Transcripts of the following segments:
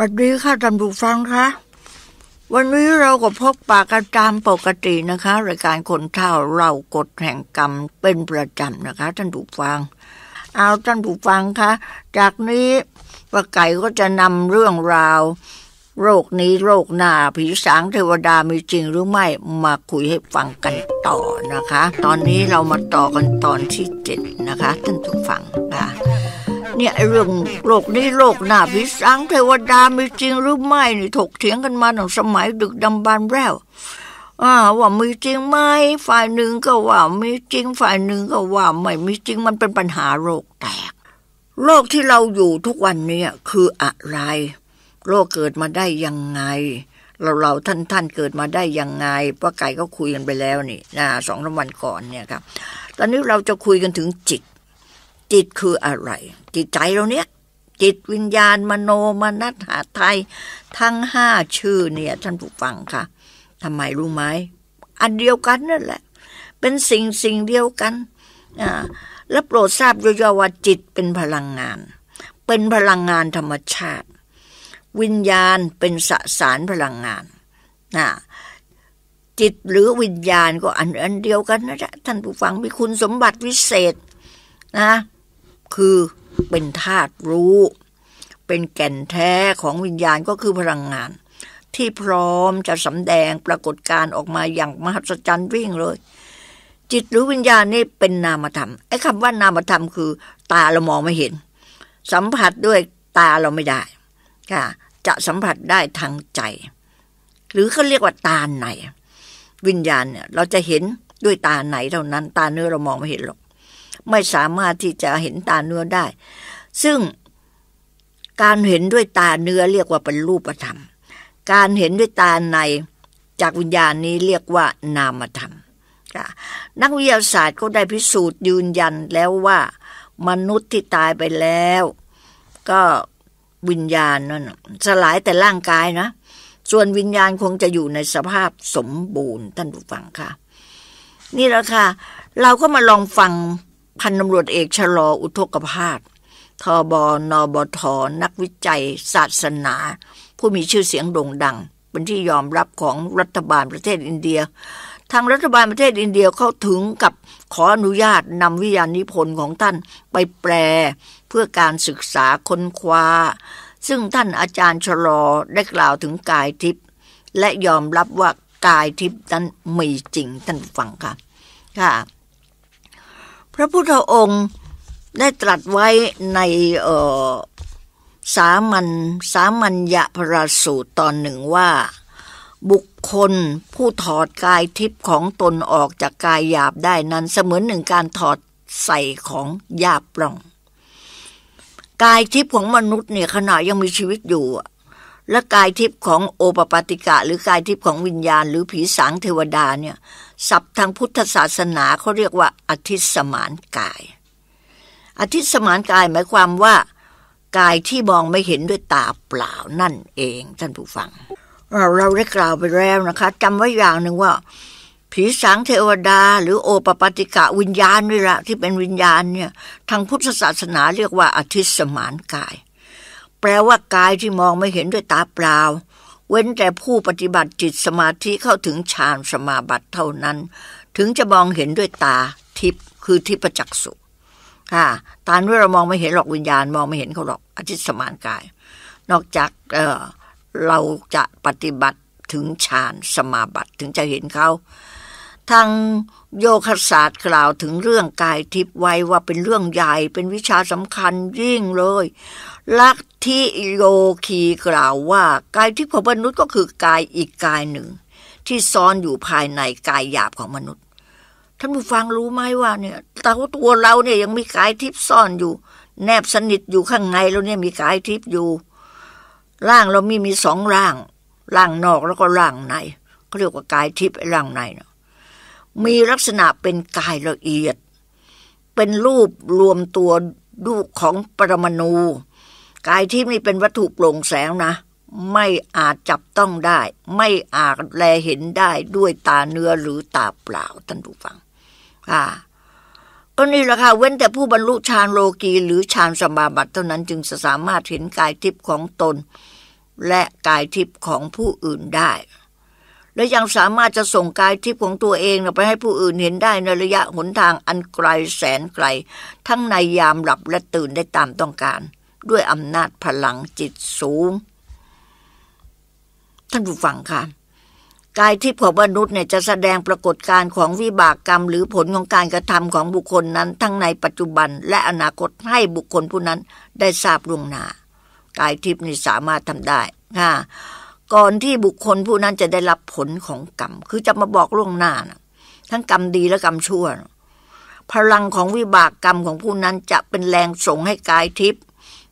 วัสดีค่ะท่านผู้ฟังคะวันนี้เราก็พบปากกันตามปกตินะคะรายการคนเท่าเรากดแห่งกรรมเป็นประจำนะคะท่านผู้ฟัง เอาท่านผู้ฟังคะจากนี้ป้าไก่ก็จะนำเรื่องราว โรคนี้โรคหน้าผีสางเทวดามีจริง หรือไม่มาคุยให้ฟังกันต่อนะคะ ตอนนี้เรามาต่อกันตอนที่เจ็ดนะคะท่านผู้ฟังเนี่ยไอ้เรื่องโลกนี้โลกหน้าพิสังเทวดามีจริงหรือไม่นี่ถกเถียงกันมาตั้งสมัยดึกดำบรรพ์แล้วว่ามีจริงไหมฝ่ายหนึ่งก็ว่ามีจริง ฝ่ายหนึ่งก็ว่าไม่มีจริง มันเป็นปัญหาโลกแตกโลกที่เราอยู่ทุกวันนี้คืออะไรโลกเกิดมาได้ยังไง เราเราท่านท่านเกิดมาได้ยังไงป้าไก่ก็คุยกันไปแล้วนี่นะสองสามวันก่อนเนี่ยครับ ตอนนี้เราจะคุยกันถึงจิตจิตคืออะไร จิตใจเราเนี้ยจิตวิญญาณมโนมนัสหาไทยทั้งห้าชื่อเนี่ย ท่านผู้ฟังค่ะทำไมรู้ไหมอันเดียวกันนั่นแหละ เป็นสิ่งสิ่งเดียวกันอ่าและโปรดทราบย่อๆว่าจิตเป็นพลังงาน เป็นพลังงานธรรมชาติ วิญญาณเป็นสสารพลังงานนะจิตหรือวิญญาณก็อันอันเดียวกันนะท่านผู้ฟังมีคุณสมบัติวิเศษ นะคือเป็นธาตุรู้ เป็นแก่นแท้ของวิญญาณก็คือพลังงาน ที่พร้อมจะสำแดงปรากฏการออกมาอย่างมหัศจรรย์วิ่งเลย จิตหรือวิญญาณนี่เป็นนามธรรมไอ้คำว่านามธรรมคือ ตาเรามองไม่เห็น สัมผัสด้วยตาเราไม่ได้ค่ะจะสัมผัสได้ทางใจ หรือเขาเรียกว่าตาไหน วิญญาณเนี่ยเราจะเห็นด้วยตาไหนเท่านั้น ตาเนื้อเรามองไม่เห็นหรอกไม่สามารถที่จะเห็นตาเนื้อได้ ซึ่งการเห็นด้วยตาเนื้อ เรียกว่าเป็นรูปธรรม การเห็นด้วยตาในจากวิญญาณนี้เรียกว่านามธรรมนักวิทยาศาสตร์ก็ได้พิสูจน์ยืนยันแล้วว่า มนุษย์ที่ตายไปแล้ว ก็วิญญาณนั่นสลายแต่ร่างกายนะ ส่วนวิญญาณคงจะอยู่ในสภาพสมบูรณ์ท่านผู้ฟังค่ะ นี่แหละค่ะเราก็มาลองฟังพันตำรวจเอกชลออุทกภาสทบ นบทนักวิจัย ศาสนา ผู้มีชื่อเสียงโด่งดัง เป็นที่ยอมรับของรัฐบาลประเทศอินเดีย ทางรัฐบาลประเทศอินเดียเข้าถึงกับขออนุญาตนำวิญญาณนิพนธ์ของท่านไปแปล เพื่อการศึกษาค้นคว้า ซึ่งท่านอาจารย์ชลอ ได้กล่าวถึงกายทิพย์และยอมรับว่ากายทิพย์นั้นมีจริงท่านฟังค่ะค่ะพระพุทธองค์ได้ตรัสไว้ในสามัญสามัญญาพระสูตรตอนหนึ่งว่าบุคคลผู้ถอดกายทิพย์ของตนออกจากกายหยาบได้นั้นเสมือนหนึ่งการถอดใส่ของหยาบปล่อง กายทิพย์ของมนุษย์เนี่ยขณะยังมีชีวิตอยู่และกายทิพย์ของโอปปาติกะหรือกายทิพย์ของวิญญาณ หรือผีสางเทวดาเนี่ยศัพท์ทางพุทธศาสนาเขาเรียกว่าอธิสมานกายอธิสมานกายหมายความว่า กายที่มองไม่เห็นด้วยตาเปล่านั่นเอง ท่านผู้ฟังเราเราได้กล่าวไปแล้วนะคะจำไว้อย่างหนึ่งว่า ผีสางเทวดา หรือโอปปาติกะวิญญาณนี่แหละที่เป็นวิญญาณเนี่ยทางพุทธศาสนา เรียกว่าอธิสมานกายแปลว่ากายที่มองไม่เห็นด้วยตาเปล่าเว้นแต่ผู้ปฏิบัติจิตสมาธิเข้าถึงฌานสมาบัติเท่านั้น ถึงจะมองเห็นด้วยตาทิพคือทิพจักษุค่ะตาเนื้อเรามองไม่เห็นหรอกวิญญาณ มองไม่เห็นเขาหรอกอจิตสมานกาย นอกจากเเราจะปฏิบัติถึงฌานสมาบัติถึงจะเห็นเขาทางโยคศาสตร์กล่าวถึงเรื่องกายทิพย์ไว้ว่าเป็นเรื่องใหญ่เป็นวิชาสำคัญยิ่งเลย ลักทิโยคีกล่าวว่า กายทิพย์ของมนุษย์ก็คือกายอีกกายหนึ่ง ที่ซ่อนอยู่ภายในกายหยาบของมนุษย์ท่านผู้ฟังรู้ไหมว่าเนี่ยแต่ว่าตัวเราเนี่ยยังมีกายทิพย์ซ่อนอยู่ แนบสนิทอยู่ข้างในแล้วเนี่ยมีกายทิพย์อยู่ร่างเรามีมีสองร่างร่างนอกแล้วก็ร่างในเขาเรียกว่ากายทิพย์ร่างในเนาะมีลักษณะเป็นกายละเอียด เป็นรูปรวมตัวดูของปรมาณูกายที่ไม่เป็นวัตถุโปร่งแสงนะ ไม่อาจจับต้องได้ ไม่อาจแลเห็นได้ด้วยตาเนื้อหรือตาเปล่าท่านผู้ฟังอ่าก็นี่แหละค่ะเว้นแต่ผู้บรรลุฌานโลกี หรือฌานสมาบัติเท่านั้นจึงจะสามารถเห็นกายทิพย์ของตน และกายทิพย์ของผู้อื่นได้และยังสามารถจะส่งกายทิพย์ของตัวเองไปให้ผู้อื่นเห็นได้ในระยะหนทางอันไกลแสนไกล ทั้งในยามหลับและตื่นได้ตามต้องการ ด้วยอำนาจพลังจิตสูง ท่านผู้ฟังค่ะ กายทิพย์ของมนุษย์เนี่ยจะแสดงปรากฏการณ์ของวิบากกรรมหรือผลของการกระทำของบุคคลนั้น ทั้งในปัจจุบันและอนาคตให้บุคคลผู้นั้นได้ทราบล่วงหน้ากายทิพย์นี่สามารถทำได้ค่ะก่อนที่บุคคลผู้นั้นจะได้รับผลของกรรม คือจะมาบอกล่วงหน้านะทั้งกรรมดีและกรรมชั่วนะพลังของวิบากกรรมของผู้นั้นจะเป็นแรงส่งให้กายทิพย์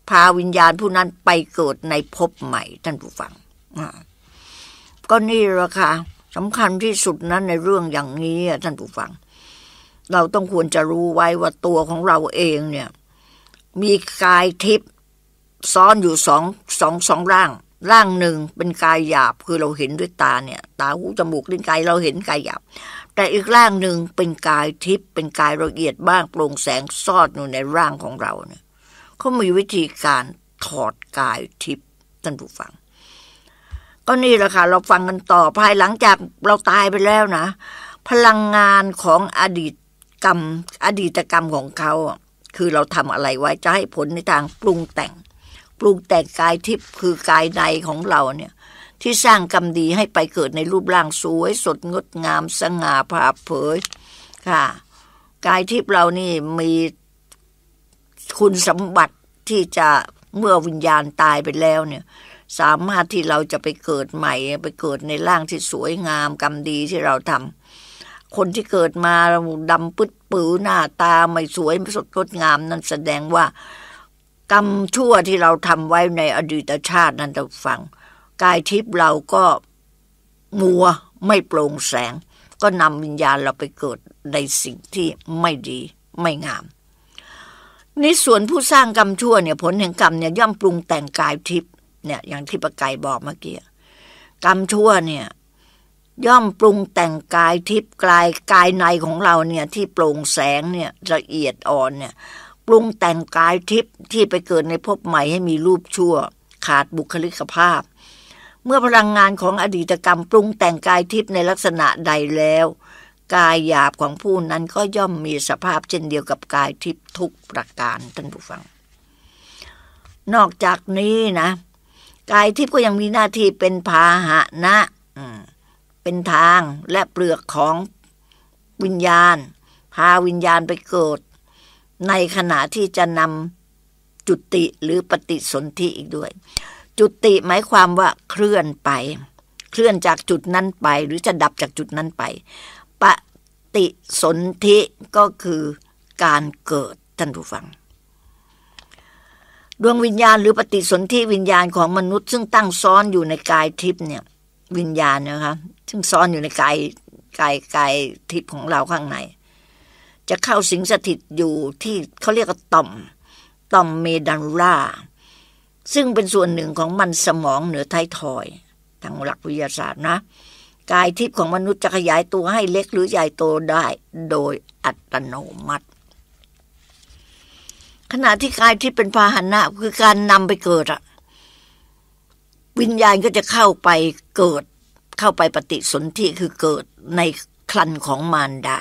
พาวิญญาณผู้นั้นไปเกิดในภพใหม่ท่านผู้ฟังก็นี่ละค่ะสำคัญที่สุดนั้นในเรื่องอย่างนี้ท่านผู้ฟัง เราต้องควรจะรู้ไว้ว่าตัวของเราเองเนี่ย มีกายทิพย์ซ้อนอยู่สองสองสองร่างร่างหนึ่งเป็นกายหยาบคือเราเห็นด้วยตาเนี่ย ตาหูจมูกลิ้นกายเราเห็นกายหยาบแต่อีกร่างหนึ่งเป็นกายทิพย์เป็นกายละเอียดบ้างโปร่งแสงซ่อนอยู่ในร่างของเราเนี่ยเขามีวิธีการถอดกายทิพย์ท่านผู้ฟัง ก็นี่แหละค่ะ เราฟังกันต่อภายหลังจากเราตายไปแล้วนะ พลังงานของอดีตกรรมอดีตกรรมของเขาคือเราทำอะไรไว้จะให้ผลในทางปรุงแต่งปรุงแต่งกายทิพย์คือกายในของเราเนี่ย ที่สร้างกรรมดีให้ไปเกิดในรูปร่างสวย สดงดงามสง่าผ่าเผยค่ะ กายทิพย์เรานี่มีคุณสมบัติที่จะเมื่อวิญญาณตายไปแล้ว เนี่ย สามารถที่เราจะไปเกิดใหม่ ไปเกิดในร่างที่สวยงาม กรรมดีที่เราทำคนที่เกิดมาดำปึ๊ดปือหน้า ตาไม่สวยไม่สดงดงาม นั่นแสดงว่ากรรมชั่วที่เราทำไว้ในอดีตชาตินั้นจะฟังกายทิพย์เราก็มัวไม่โปร่งแสง ก็นำวิญญาณเราไปเกิดในสิ่งที่ไม่ดีไม่งามนี่ส่วนผู้สร้างกรรมชั่วเนี่ย ผลแห่งกรรมเนี่ยย่อมปรุงแต่งกายทิพย์เนี่ย อย่างที่ประกายบอกเมื่อกี้กรรมชั่วเนี่ย ย่อมปรุงแต่งกายทิพย์กายกายในของเราเนี่ยที่โปร่งแสงเนี่ยละเอียดอ่อนเนี่ยปรุงแต่งกายทิพย์ที่ไปเกิดในภพใหม่ให้มีรูปชั่ว ขาดบุคลิกภาพ เมื่อพลังงานของอดีตกรรมปรุง แต่งกายทิพย์ในลักษณะใดแล้วกายหยาบของผู้นั้นก็ย่อมมีสภาพเช่นเดียวกับกายทิพย์ทุกประการท่านผู้ฟัง นอกจากนี้นะ กายทิพย์ก็ยังมีหน้าที่เป็นพาหะนะเป็นทางและเปลือกของวิญญาณพาวิญญาณไปเกิดในขณะที่จะนำจุติหรือปฏิสนธิอีกด้วย จุติหมายความว่าเคลื่อนไปเคลื่อนจากจุดนั้นไปหรือจะดับจากจุดนั้นไป ปฏิสนธิก็คือการเกิดท่านผู้ฟัง ดวงวิญญาณหรือปฏิสนธิวิญญาณของมนุษย์ ซึ่งตั้งซ้อนอยู่ในกายทิพย์เนี่ย วิญญาณนะคะ ซึ่งซ้อนอยู่ในกายกายกายทิพย์ของเราข้างในจะเข้าสิงสถิตอยู่ที่เขาเรียกว่าต่อม ต่อมเมดันราซึ่งเป็นส่วนหนึ่งของมันสมองเหนือท้ายทอยทางหลักวิทยาศาสตร์นะกายทิพย์ของมนุษย์จะขยายตัวให้เล็กหรือใหญ่โตได้โดยอัตโนมัติ ขณะที่กายที่เป็นพาหนะคือการนำไปเกิดอะวิญญาณก็จะเข้าไปเกิดเข้าไปปฏิสนธิคือเกิดในคลันของมารดา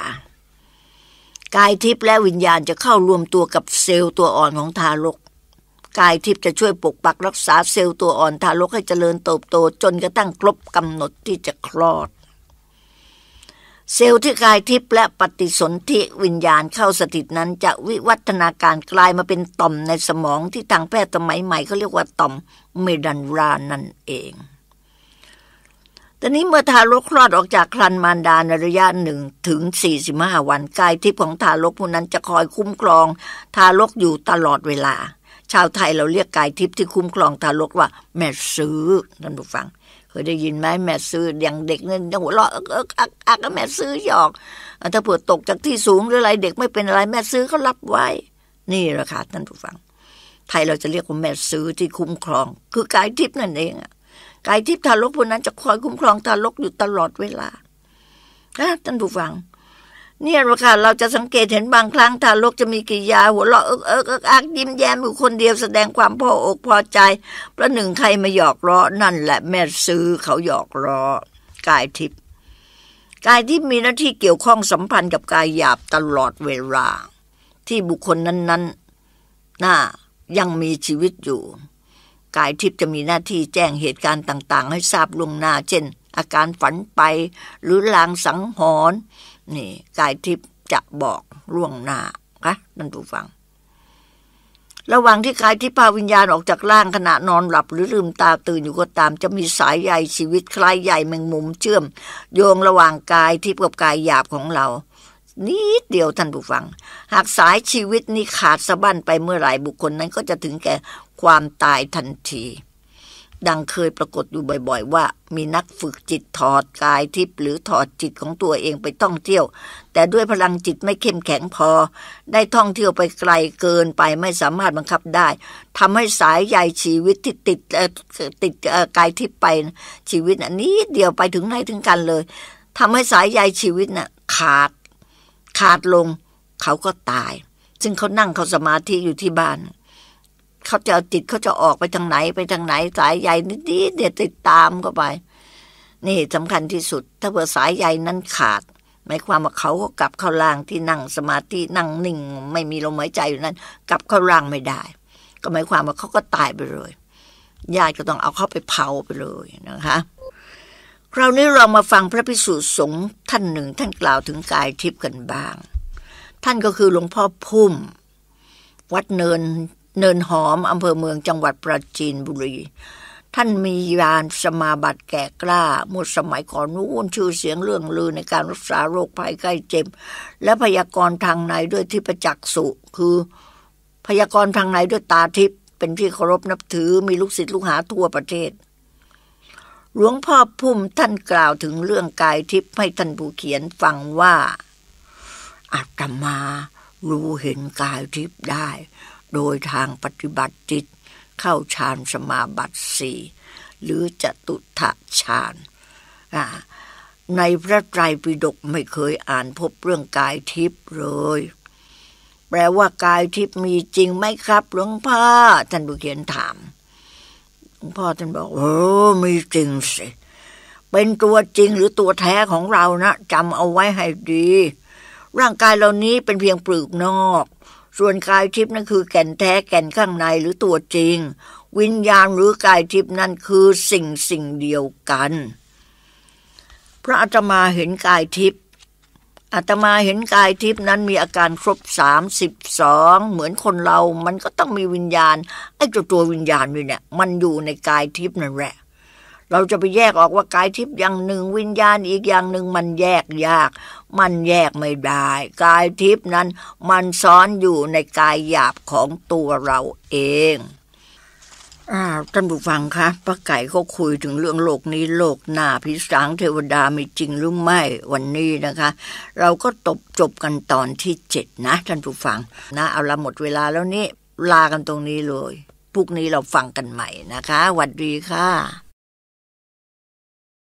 กายทิพย์และวิญญาณจะเข้ารวมตัวกับเซลล์ตัวอ่อนของทารก กายทิพย์จะช่วยปกปักรักษาเซลล์ตัวอ่อนทารกให้เจริญเติบโตจนกระทั่งครบกำหนดที่จะคลอด เซลล์ที่กายทิพย์และปฏิสนธิวิญญาณเข้าสถิตนั้นจะวิวัฒนาการกลายมาเป็นต่อมในสมองที่ทางแพทย์สมัยใหม่เขาเรียกว่าต่อมเมดันรานั่นเองตอนนี้เมื่อทารกคลอดออกจากครรภ์มารดาในระยะหนึ่งถึง45วันกายทิพย์ของทารกผู้นั้นจะคอยคุ้มครอง ทารกอยู่ตลอดเวลา ชาวไทยเราเรียกกายทิพย์ที่คุ้มครองทารกว่าแม่ซื้อท่านผู้ฟังเคยได้ยินไหมแม่ซื้ออย่างเด็กเงินหัวเราะอักอักแม่ซื้อหยอกถ้าเผื่อตกจากที่สูงหรืออะไรเด็กไม่เป็นอะไรแม่ซื้อเขารับไว้ นี่แหละค่ะท่านผู้ฟัง ไทยเราจะเรียกว่าแม่ซื้อที่คุ้มครอง คือกายทิพย์นั่นเองอะกายทิพย์ทารกคนนั้นจะคอยคุ้มครองทารกอยู่ตลอดเวลาท่านผู้ฟัง เนี่ยราคาเราจะสังเกตเห็นบางครั้งทารกจะมีกิริยา หัวเราะเอิกเอิกเอิกอักยิ้มแย้มอยู่คนเดียวแสดงความพออกพอใจประหนึ่งใครมาหยอกล้อนั่นแหละแม่ซื้อเขาหยอกล้อกายทิพย์กายที่มีหน้าที่เกี่ยวข้องสัมพันธ์กับกายหยาบตลอดเวลา ที่บุคคลนั้นๆน่ายังมีชีวิตอยู่กายทิพย์จะมีหน้าที่แจ้งเหตุการณ์ต่าง ๆ ให้ทราบล่วงหน้า เช่น อาการฝันไปหรือลางสังหรณ์นี่ กายทิพย์จะบอกล่วงหน้าคะนั่นผู้ฟัง ระหว่างที่กายทิพย์พาวิญญาณออก จากร่างขณะนอนหลับ หรือลืมตาตื่นอยู่ก็ตาม จะมีสายใยชีวิตคล้ายใยแมงมุมเชื่อม โยงระหว่างกายทิพย์กับกายหยาบของเรานิดเดียวท่านผู้ฟัง หากสายชีวิตนี้ขาดสะบั้นไปเมื่อไหร่บุคคลนั้นก็จะถึงแก่ความตายทันที ดังเคยปรากฏอยู่บ่อย ๆ ว่า มีนักฝึกจิตถอดกายทิพย์หรือถอดจิตของตัวเองไปท่องเที่ยว แต่ด้วยพลังจิตไม่เข้มแข็งพอ ได้ท่องเที่ยวไปไกลเกินไปไม่สามารถบังคับได้ ทำให้สายใยชีวิตที่ติดติดกายทิพย์ไปชีวิตอันนี้เดียวไปถึงไหนถึงกันเลย ทำให้สายใยชีวิตน่ะขาดขาดลง เขาก็ตาย ซึ่งเขานั่งเขาสมาธิอยู่ที่บ้านเขาจะจิตเขาจะออกไปทางไหนไปทางไหนสายใหญ่นิดเดี๋ยวติดตามเข้าไป นี่สำคัญที่สุด ถ้าเบอร์สายใหญ่นั้นขาดหมายความว่าเขาก็กลับเข้าล่างที่นั่งสมาธินั่งนิ่ง ไม่มีลมหายใจอยู่นั้นกลับเข้าล่างไม่ได้ ก็หมายความว่าเขาก็ตายไปเลยญาติก็ต้องเอาเขาไปเผาไปเลยนะคะคราวนี้เรามาฟังพระพิสุสงฆ์ท่านหนึ่งท่านกล่าวถึงกายทิพย์กันบ้าง ท่านก็คือหลวงพ่อพุ่มวัดเนินเนินหอมอำเภอเมืองจังหวัดปราจีนบุรี ท่านมียานสมาบัติแก่กล้า หมดสมัยก่อนนู้นชื่อเสียงเรื่องลือในการรักษาโรคภัยใกล้เจ็บ และพยากรณ์ทางในด้วยทิพจักสุ คือพยากรณ์ทางในด้วยตาทิพเป็นที่เคารพนับถือมีลูกศิษย์ลูกหาทั่วประเทศหลวงพ่อพุ่มท่านกล่าวถึงเรื่องกายทิพย์ให้ท่านผู้เขียนฟังว่าอาตมารู้เห็นกายทิพย์ได้โดยทางปฏิบัติจิต เข้าฌานสมาบัติสี่หรือจตุถะฌานในพระไตรปิฎกไม่เคยอ่านพบเรื่องกายทิพย์เลย แปลว่ากายทิพย์มีจริงไหมครับหลวงพ่อท่านผู้เขียนถามหลวงพ่อท่านบอกเออมีจริงสิ เป็นตัวจริงหรือตัวแท้ของเรานะจำเอาไว้ให้ดี ร่างกายเหล่านี้เป็นเพียงปลือกนอกส่วนกายทิพย์นั่นคือแก่นแท้แก่นข้างในหรือตัวจริง วิญญาณหรือกายทิพย์นั่นคือสิ่งสิ่งเดียวกัน พระอาตมาเห็นกายทิพย์อาตมาเห็นกายทิพย์นั้นมีอาการครบสามสิบสองเหมือนคนเรามันก็ต้องมีวิญญาณไอ้ตัวตัววิญญาณนี่เนี่ยมันอยู่ในกายทิพย์นั่นแหละเราจะไปแยกออกว่ากายทิพย์อย่างหนึ่งวิญญาณอีกอย่างหนึ่งมันแยกยาก มันแยกไม่ได้ กายทิพย์นั้นมันซ้อนอยู่ในกายหยาบของตัวเราเองท่านผู้ฟังคะป้าไก่ก็คุยถึงเรื่องโลกนี้โลกหน้าพิสังเทวดามีจริงหรือไม่วันนี้นะคะ เราก็ตบจบกันตอนที่เจ็ดนะ ท่านผู้ฟังนะ เอาละหมดเวลาแล้วนี่ลากันตรงนี้เลยพรุ่งนี้เราฟังกันใหม่นะคะสวัสดีค่ะ